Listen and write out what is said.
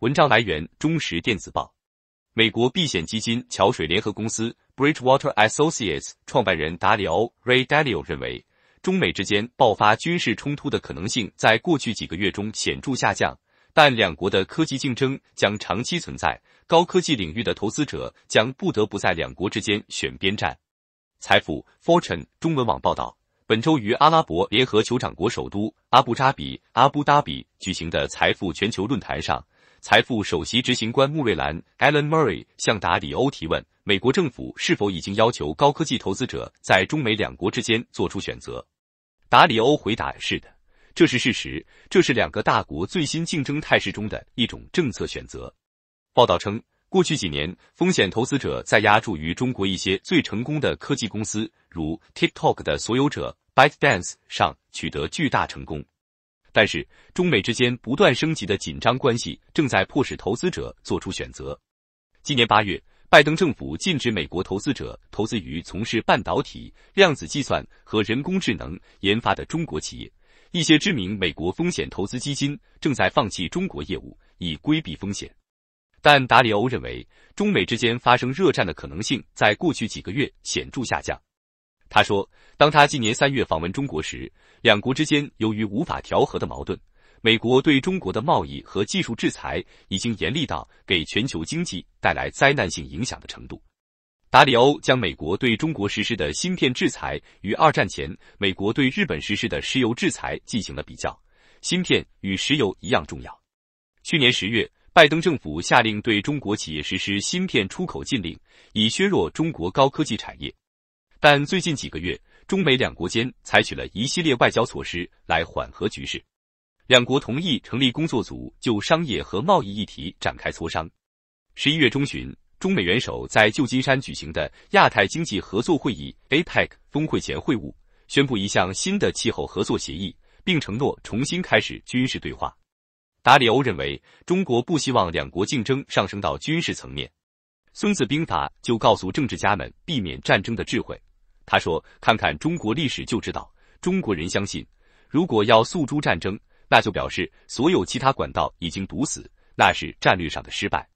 文章来源：中时电子报。美国避险基金桥水联合公司 （Bridgewater Associates） 创办人达里欧 （Ray Dalio） 认为，中美之间爆发军事冲突的可能性在过去几个月中显著下降，但两国的科技竞争将长期存在。高科技领域的投资者将不得不在两国之间选边站。财富 （Fortune） 中文网报道，本周于阿拉伯联合酋长国首都阿布扎比阿布达比）举行的财富全球论坛上。财富首席执行官穆瑞兰 a l a n Murray） 向达里欧提问：美国政府是否已经要求高科技投资者在中美两国之间做出选择？达里欧回答：是的，这是事实，这是两个大国最新竞争态势中的一种政策选择。报道称，过去几年，风险投资者在押注于中国一些最成功的科技公司，如 TikTok 的所有者 ByteDance 上取得巨大成功。但是，中美之间不断升级的紧张关系正在迫使投资者做出选择。今年八月，拜登政府禁止美国投资者投资于从事半导体、量子计算和人工智能研发的中国企业。一些知名美国风险投资基金正在放弃中国业务，以规避风险。但达里欧认为，中美之间发生热战的可能性在过去几个月显著下降。他说，当他今年三月访问中国时，两国之间由于无法调和的矛盾，美国对中国的贸易和技术制裁已经严厉到给全球经济带来灾难性影响的程度。达里欧将美国对中国实施的芯片制裁与二战前美国对日本实施的石油制裁进行了比较，芯片与石油一样重要。去年十月，拜登政府下令对中国企业实施芯片出口禁令，以削弱中国高科技产业。但最近几个月，中美两国间采取了一系列外交措施来缓和局势。两国同意成立工作组，就商业和贸易议题展开磋商。十一月中旬，中美元首在旧金山举行的亚太经济合作会议 （APEC） 峰会前会晤，宣布一项新的气候合作协议，并承诺重新开始军事对话。达里欧认为，中国不希望两国竞争上升到军事层面。《孙子兵法》就告诉政治家们避免战争的智慧。他说：“看看中国历史就知道，中国人相信，如果要诉诸战争，那就表示所有其他管道已经堵死，那是战略上的失败。”